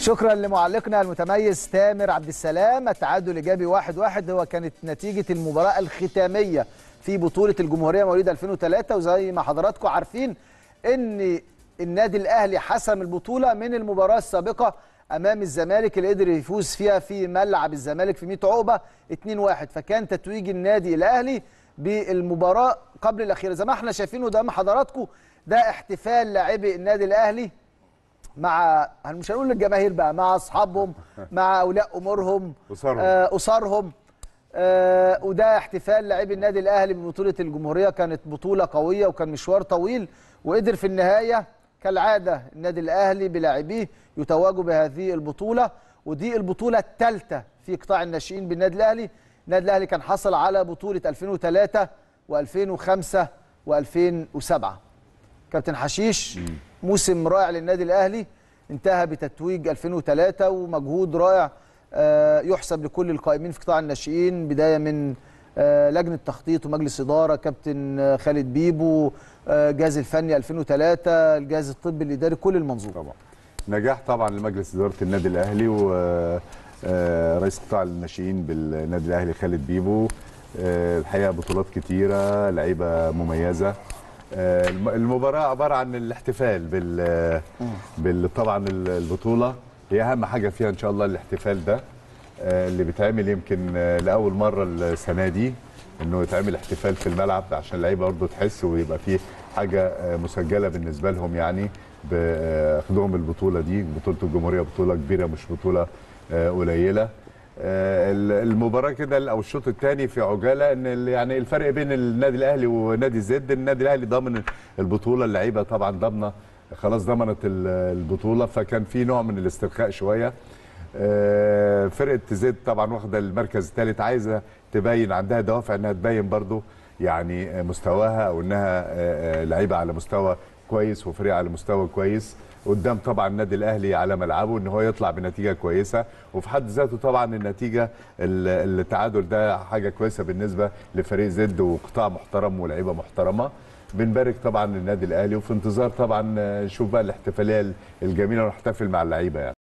شكرا لمعلقنا المتميز تامر عبد السلام التعادل ايجابي 1 1 هو كانت نتيجه المباراه الختاميه في بطوله الجمهوريه مواليد 2003 وزي ما حضراتكم عارفين ان النادي الاهلي حسم البطوله من المباراه السابقه امام الزمالك اللي قدر يفوز فيها في ملعب الزمالك في 100 عقبه 2 1 فكان تتويج النادي الاهلي بالمباراه قبل الاخيره زي ما احنا شايفين قدام حضراتكم ده احتفال لاعبي النادي الاهلي مع مش هنقول للجماهير بقى مع اصحابهم مع اولاء امورهم آه، اسرهم آه وده احتفال لاعبي النادي الاهلي ببطوله الجمهوريه كانت بطوله قويه وكان مشوار طويل وقدر في النهايه كالعاده النادي الاهلي بلاعبيه يتواجوا بهذه البطوله ودي البطوله الثالثه في قطاع الناشئين بالنادي الاهلي النادي الاهلي كان حصل على بطوله 2003 و2005 و2007 كابتن حشيش موسم رائع للنادي الاهلي انتهى بتتويج 2003 ومجهود رائع آه، يحسب لكل القائمين في قطاع الناشئين بدايه من آه، لجنه تخطيط ومجلس اداره كابتن آه، خالد بيبو الجهاز الفني 2003 الجهاز الطبي الاداري كل المنظومه طبعا نجاح طبعا لمجلس اداره النادي الاهلي ورئيس قطاع الناشئين بالنادي الاهلي خالد بيبو الحقيقه بطولات كتيره لعيبه مميزه آه، المباراه عباره عن الاحتفال بال بال طبعا البطوله هي اهم حاجه فيها ان شاء الله الاحتفال ده آه، اللي بيتعمل يمكن آه، لاول مره السنه دي انه يتعمل احتفال في الملعب عشان اللعيبه برضه تحس ويبقى فيه حاجه مسجله بالنسبه لهم يعني بأخذهم البطوله دي بطوله الجمهوريه بطوله كبيره مش بطوله قليله آه، المباراه كده او الشوط الثاني في عجاله ان يعني الفرق بين النادي الاهلي ونادي زد النادي الاهلي ضامن البطوله اللعيبه طبعا ضامنه خلاص ضمنت البطوله فكان في نوع من الاسترخاء شويه آه، فرقه زد طبعا واخده المركز الثالث عايزه تبين عندها دوافع انها تبين برضو يعني مستواها او انها آه، لعيبه على مستوى كويس وفريق على مستوى كويس قدام طبعا النادي الاهلي على ملعبه ان هو يطلع بنتيجه كويسه وفي حد ذاته طبعا النتيجه التعادل ده حاجه كويسه بالنسبه لفريق زد وقطاع محترم ولاعيبه محترمه بنبارك طبعا للنادي الاهلي وفي انتظار طبعا نشوف بقى الاحتفاليه الجميله ونحتفل مع اللعيبه يعني